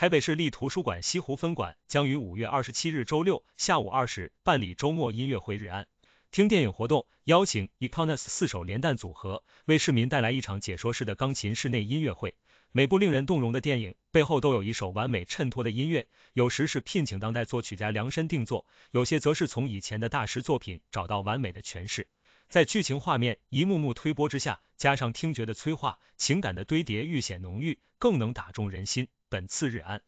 台北市立图书馆西湖分馆将于五月二十七日周六下午二时办理周末音乐会日安听电影活动，邀请 Econos 四手连弹组合为市民带来一场解说式的钢琴室内音乐会。每部令人动容的电影背后都有一首完美衬托的音乐，有时是聘请当代作曲家量身定做，有些则是从以前的大师作品找到完美的诠释。在剧情画面一幕幕推波之下，加上听觉的催化，情感的堆叠愈显浓郁，更能打中人心。本次日安。